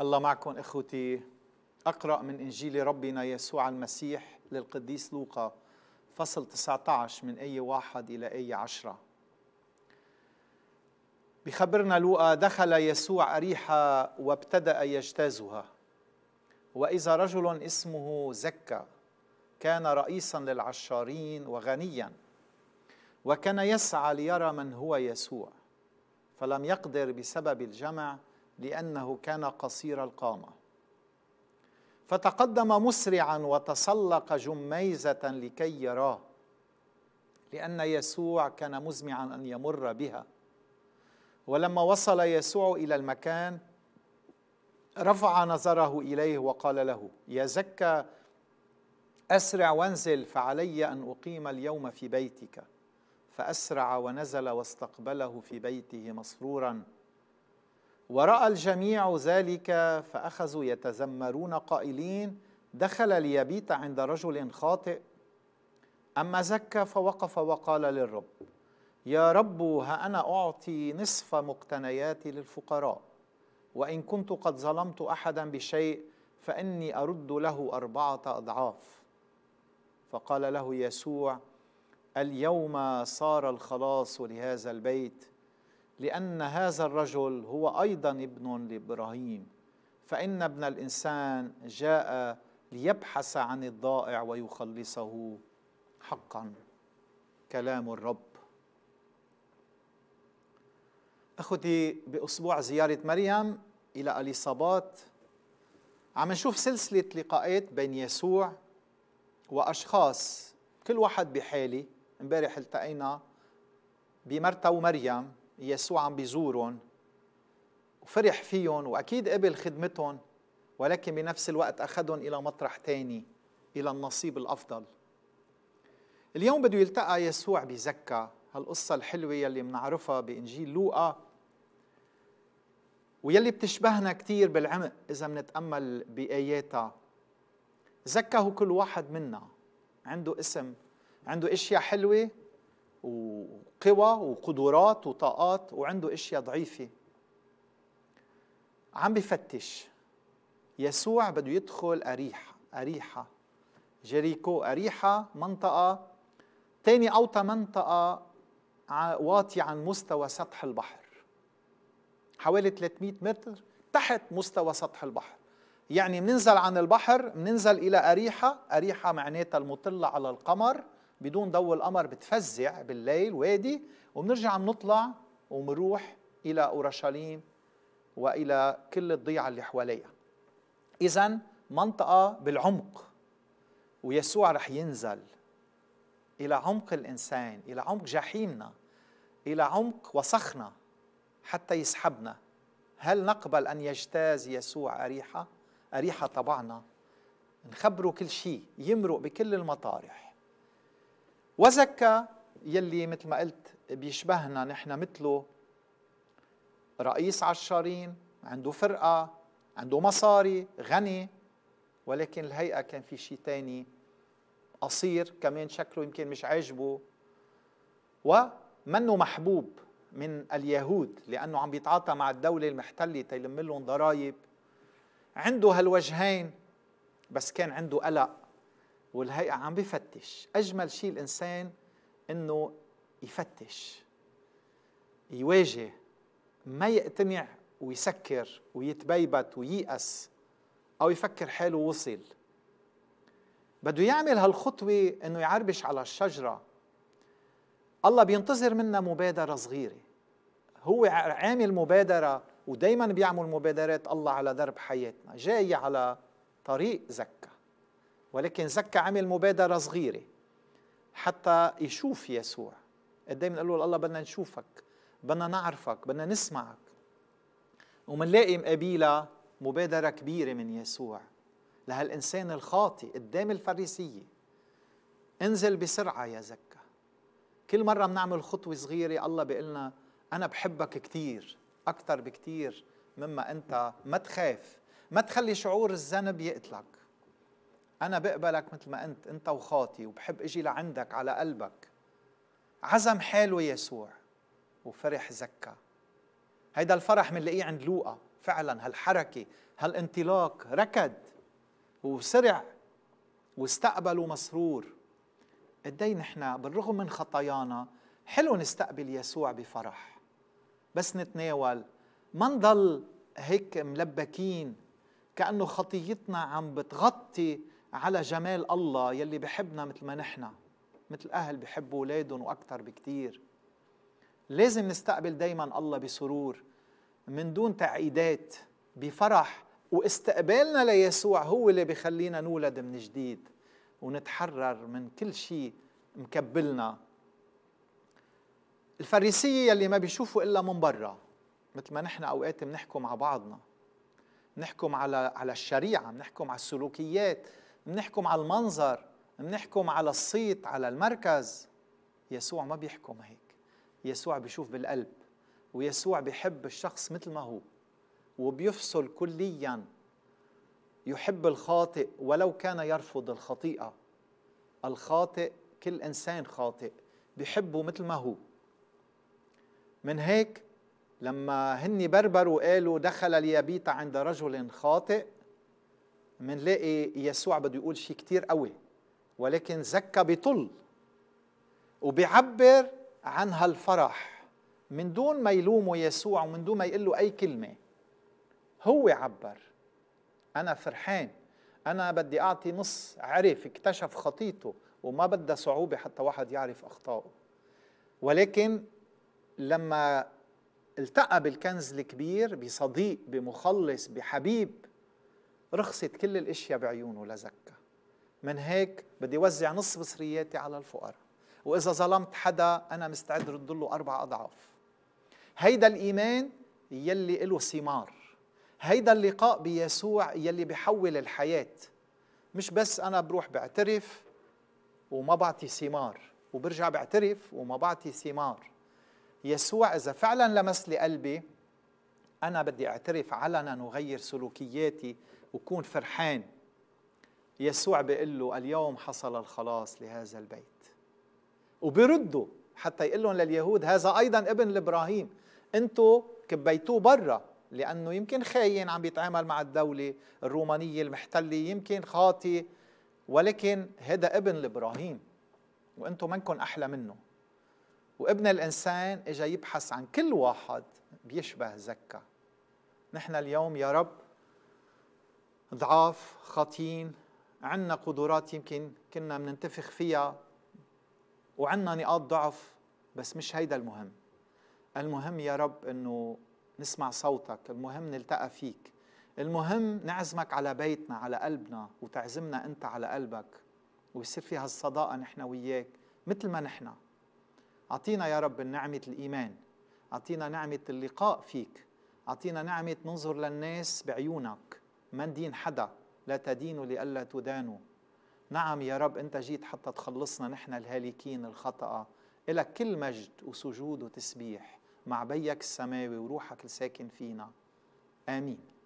الله معكم اخوتي اقرا من انجيل ربنا يسوع المسيح للقديس لوقا فصل 19 من اي واحد الى اي عشرة بخبرنا لوقا دخل يسوع أريحة وابتدأ يجتازها وإذا رجل اسمه زكا كان رئيسا للعشارين وغنيا وكان يسعى ليرى من هو يسوع فلم يقدر بسبب الجمع لأنه كان قصير القامة فتقدم مسرعا وتسلق جميزة لكي يراه لأن يسوع كان مزمعا أن يمر بها ولما وصل يسوع إلى المكان رفع نظره إليه وقال له يا زكى أسرع وانزل فعلي أن أقيم اليوم في بيتك فأسرع ونزل واستقبله في بيته مسرورا وراى الجميع ذلك فاخذوا يتذمرون قائلين دخل ليبيت عند رجل خاطئ اما زكى فوقف وقال للرب يا رب ها انا اعطي نصف مقتنياتي للفقراء وان كنت قد ظلمت احدا بشيء فاني ارد له اربعه اضعاف فقال له يسوع اليوم صار الخلاص لهذا البيت لأن هذا الرجل هو أيضا ابن لإبراهيم فإن ابن الإنسان جاء ليبحث عن الضائع ويخلصه حقا كلام الرب أخذي بأسبوع زيارة مريم إلى أليصابات عم نشوف سلسلة لقاءات بين يسوع وأشخاص كل واحد بحالي امبارح التقينا بمرتا ومريم يسوع عم بيزورهم وفرح فيهم وأكيد قبل خدمتهم ولكن بنفس الوقت أخذهم إلى مطرح تاني إلى النصيب الأفضل اليوم بده يلتقى يسوع بزكا هالقصة الحلوة يلي منعرفها بإنجيل لوقا ويلي بتشبهنا كثير بالعمق إذا منتأمل بآياتها زكا هو كل واحد منا عنده اسم عنده اشياء حلوه قوى وقدرات وطاقات وعنده اشياء ضعيفه عم بفتش يسوع بده يدخل أريحة أريحة جريكو أريحة منطقة تاني أوطى منطقة واطية عن مستوى سطح البحر حوالي 300 متر تحت مستوى سطح البحر يعني مننزل عن البحر مننزل إلى أريحة أريحة معناتها المطلة على القمر بدون ضوء القمر بتفزع بالليل وادي وبنرجع بنطلع وبنروح إلى أورشليم وإلى كل الضيعة اللي حواليها إذا منطقة بالعمق ويسوع رح ينزل إلى عمق الإنسان إلى عمق جحيمنا إلى عمق وسخنا حتى يسحبنا هل نقبل أن يجتاز يسوع أريحة؟ أريحة طبعنا نخبره كل شيء يمرق بكل المطارح وزكى يلي مثل ما قلت بيشبهنا نحن مثله رئيس عشارين عنده فرقة عنده مصاري غني ولكن الهيئة كان في شيء تاني قصير كمان شكله يمكن مش عاجبه ومنه محبوب من اليهود لأنه عم بيتعاطى مع الدولة المحتلة تيلم لهم ضرائب عنده هالوجهين بس كان عنده قلق والهيئة عم بفتش أجمل شيء الإنسان أنه يفتش يواجه ما يقتنع ويسكر ويتبيبت وييأس أو يفكر حاله وصل بده يعمل هالخطوة أنه يعربش على الشجرة الله بينتظر منا مبادرة صغيرة هو عامل مبادرة ودايما بيعمل مبادرات الله على درب حياتنا جاي على طريق زكا ولكن زكا عمل مبادرة صغيرة حتى يشوف يسوع قدام إيه قال له الله بدنا نشوفك بدنا نعرفك بدنا نسمعك ومنلاقي مقابيلة مبادرة كبيرة من يسوع لهالإنسان الخاطئ قدام الفريسية انزل بسرعة يا زكا كل مرة بنعمل خطوة صغيرة الله بيقلنا أنا بحبك كتير أكثر بكتير مما أنت ما تخاف ما تخلي شعور الذنب يقتلك أنا بقبلك مثل ما أنت أنت وخاطي وبحب أجي لعندك على قلبك عزم حاله يسوع وفرح زكى هيدا الفرح بنلاقيه عند لوقا فعلا هالحركة هالانطلاق ركض وسرع واستقبلوا مسرور قدي نحن بالرغم من خطايانا حلو نستقبل يسوع بفرح بس نتناول ما نضل هيك ملبكين كأنه خطيتنا عم بتغطي على جمال الله يلي بحبنا مثل ما نحن مثل أهل بحبوا أولادهم وأكثر بكثير لازم نستقبل دايما الله بسرور من دون تعقيدات بفرح واستقبالنا ليسوع هو اللي بخلينا نولد من جديد ونتحرر من كل شيء مكبلنا الفريسية يلي ما بيشوفوا إلا من برا مثل ما نحن أوقات بنحكم على بعضنا بنحكم على على الشريعة بنحكم على السلوكيات بنحكم على المنظر بنحكم على الصيت على المركز يسوع ما بيحكم هيك يسوع بيشوف بالقلب ويسوع بيحب الشخص مثل ما هو وبيفصل كليا يحب الخاطئ ولو كان يرفض الخطيئة الخاطئ كل إنسان خاطئ بيحبه مثل ما هو من هيك لما هن بربروا قالوا دخل ليبيت عند رجل خاطئ منلاقي يسوع بده يقول شيء كتير قوي ولكن زكى بيطل وبيعبر عن هالفرح من دون ما يلومه يسوع ومن دون ما يقول له أي كلمة هو عبر أنا فرحان أنا بدي أعطي نص عرف اكتشف خطيته وما بدها صعوبة حتى واحد يعرف أخطائه ولكن لما التقى بالكنز الكبير بصديق بمخلص بحبيب رخصت كل الاشياء بعيونه لزكى من هيك بدي وزع نص مصرياتي على الفقراء واذا ظلمت حدا انا مستعد رد له اربع اضعاف هيدا الايمان يلي له ثمار هيدا اللقاء بيسوع يلي بحول الحياه مش بس انا بروح بعترف وما بعطي ثمار وبرجع بعترف وما بعطي ثمار يسوع اذا فعلا لمس لي قلبي انا بدي اعترف علنا وغير سلوكياتي وكون فرحان يسوع بيقول له اليوم حصل الخلاص لهذا البيت وبيردوا حتى يقول لهم لليهود هذا ايضا ابن لابراهيم انتوا كبيتوه برا لانه يمكن خاين عم بيتعامل مع الدوله الرومانيه المحتله يمكن خاطي ولكن هذا ابن لابراهيم وانتم منكم احلى منه وابن الانسان اجى يبحث عن كل واحد بيشبه زكا نحن اليوم يا رب ضعاف خاطيين عندنا قدرات يمكن كنا بننتفخ فيها وعندنا نقاط ضعف بس مش هيدا المهم المهم يا رب انه نسمع صوتك المهم نلتقى فيك المهم نعزمك على بيتنا على قلبنا وتعزمنا انت على قلبك ويصير في هالصداقه نحن وياك مثل ما نحن اعطينا يا رب نعمه الايمان اعطينا نعمه اللقاء فيك اعطينا نعمه ننظر للناس بعيونك من دين حدا لا تدينوا لئلا تدانوا نعم يا رب أنت جيت حتى تخلصنا نحن الهالكين الخطأ إلك كل مجد وسجود وتسبيح مع بيك السماوي وروحك الساكن فينا آمين